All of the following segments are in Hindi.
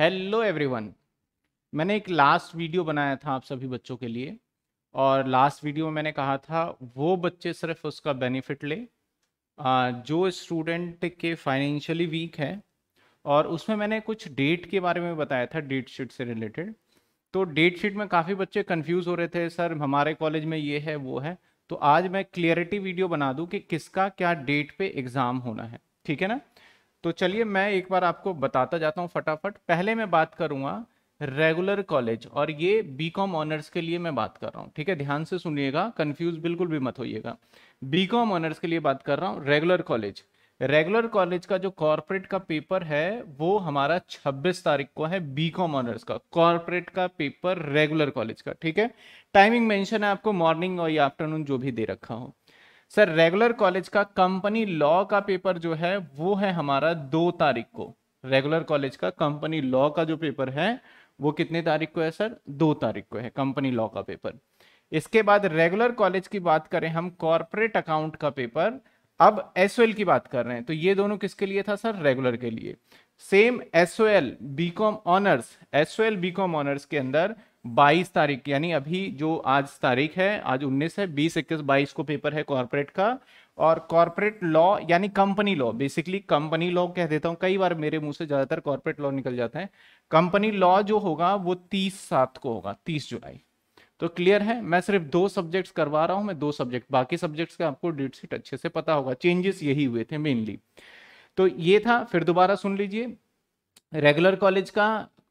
हेलो एवरीवन मैंने एक लास्ट वीडियो बनाया था आप सभी बच्चों के लिए और लास्ट वीडियो में मैंने कहा था वो बच्चे सिर्फ उसका बेनिफिट ले जो स्टूडेंट के फाइनेंशियली वीक है और उसमें मैंने कुछ डेट के बारे में बताया था डेट शीट से रिलेटेड तो डेट शीट में काफ़ी बच्चे कन्फ्यूज़ हो रहे थे सर हमारे कॉलेज में ये है वो है तो आज मैं क्लियरिटी वीडियो बना दूँ कि किसका क्या डेट पर एग्ज़ाम होना है ठीक है ना तो चलिए मैं एक बार आपको बताता जाता हूँ फटाफट पहले मैं बात करूँगा रेगुलर कॉलेज और ये बी कॉम ऑनर्स के लिए मैं बात कर रहा हूँ ठीक है ध्यान से सुनिएगा कन्फ्यूज बिल्कुल भी मत होइएगा बी कॉम ऑनर्स के लिए बात कर रहा हूँ रेगुलर कॉलेज रेगुलर कॉलेज का जो कॉरपोरेट का पेपर है वो हमारा 26 तारीख को है बी कॉम ऑनर्स का कॉरपोरेट का पेपर रेगुलर कॉलेज का ठीक है टाइमिंग मेंशन है आपको मॉर्निंग और या आफ्टरनून जो भी दे रखा हो सर रेगुलर कॉलेज का कंपनी लॉ का पेपर जो है वो है हमारा दो तारीख को रेगुलर कॉलेज का कंपनी लॉ का जो पेपर है वो कितने तारीख को है सर दो तारीख को है कंपनी लॉ का पेपर इसके बाद रेगुलर कॉलेज की बात करें हम कॉरपोरेट अकाउंट का पेपर अब एस की बात कर रहे हैं तो ये दोनों किसके लिए था सर रेगुलर के लिए same S O L B com honours S O L B com honours के अंदर 22 तारीख यानी अभी जो आज तारीख है आज 19 है 20 इक्कीस 22 को पेपर है कॉर्पोरेट का और कॉर्पोरेट लॉ यानी company law basically company law कह देता हूँ कई बार मेरे मुंह से ज़्यादातर कॉरपोरेट लॉ निकल जाता है कंपनी लॉ जो होगा वो तीस सात को होगा तीस जुलाई तो क्लियर है मैं सिर्फ दो सब्जेक्ट्स करवा रहा हूँ मैं दो सब्जेक्ट बाकी सब्जेक्ट्स का आपको डेट सीट अच्छे से पता होगा चेंजेस यही हुए थे मेनली तो ये था फिर दोबारा सुन लीजिए रेगुलर कॉलेज का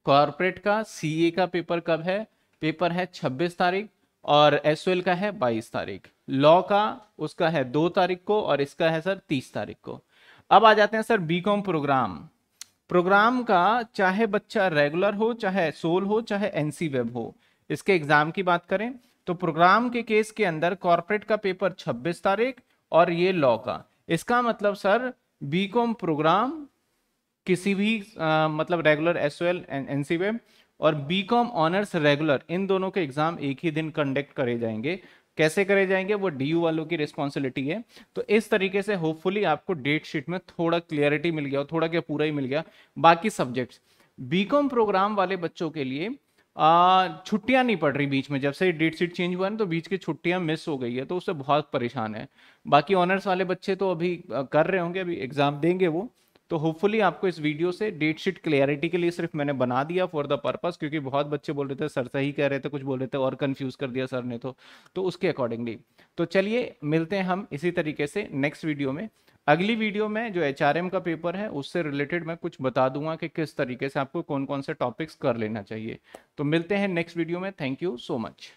कॉरपोरेट का सी का पेपर कब है पेपर है 26 तारीख और एस का है 22 तारीख लॉ का उसका है दो तारीख को और इसका है सर 30 तारीख को अब आ जाते हैं सर बीकॉम प्रोग्राम प्रोग्राम का चाहे बच्चा रेगुलर हो चाहे सोल हो चाहे एनसी वेब हो इसके एग्जाम की बात करें तो प्रोग्राम के केस के अंदर कॉरपोरेट का पेपर 26 तारीख और ये लॉ का इसका मतलब सर बीकॉम प्रोग्राम किसी भी आ, मतलब regular S L N C web और बी कॉम ऑनर्स रेगुलर इन दोनों के एग्जाम एक ही दिन कंडक्ट करे जाएंगे कैसे करे जाएंगे वो डी वालों की रिस्पॉन्सिबिलिटी है तो इस तरीके से होपफुली आपको डेट शीट में थोड़ा क्लियरिटी मिल गया थोड़ा क्या पूरा ही मिल गया बाकी सब्जेक्ट्स कॉम प्रोग्राम वाले बच्चों के लिए छुट्टियां नहीं पड़ रही बीच में जब से डेट शीट चेंज हुआ है ना तो बीच की छुट्टियां मिस हो गई है तो उससे बहुत परेशान है बाकी ऑनर्स वाले बच्चे तो अभी कर रहे होंगे अभी एग्जाम देंगे वो तो होपफुली आपको इस वीडियो से डेट शीट क्लियरिटी के लिए सिर्फ मैंने बना दिया फॉर द पर्पज क्योंकि बहुत बच्चे बोल रहे थे सर सही कह रहे थे कुछ बोल रहे थे और कंफ्यूज कर दिया सर ने तो तो उसके अकॉर्डिंगली तो चलिए मिलते हैं हम इसी तरीके से नेक्स्ट वीडियो में अगली वीडियो में जो एच का पेपर है उससे रिलेटेड मैं कुछ बता दूंगा कि किस तरीके से आपको कौन कौन से टॉपिक्स कर लेना चाहिए तो मिलते हैं नेक्स्ट वीडियो में थैंक यू सो मच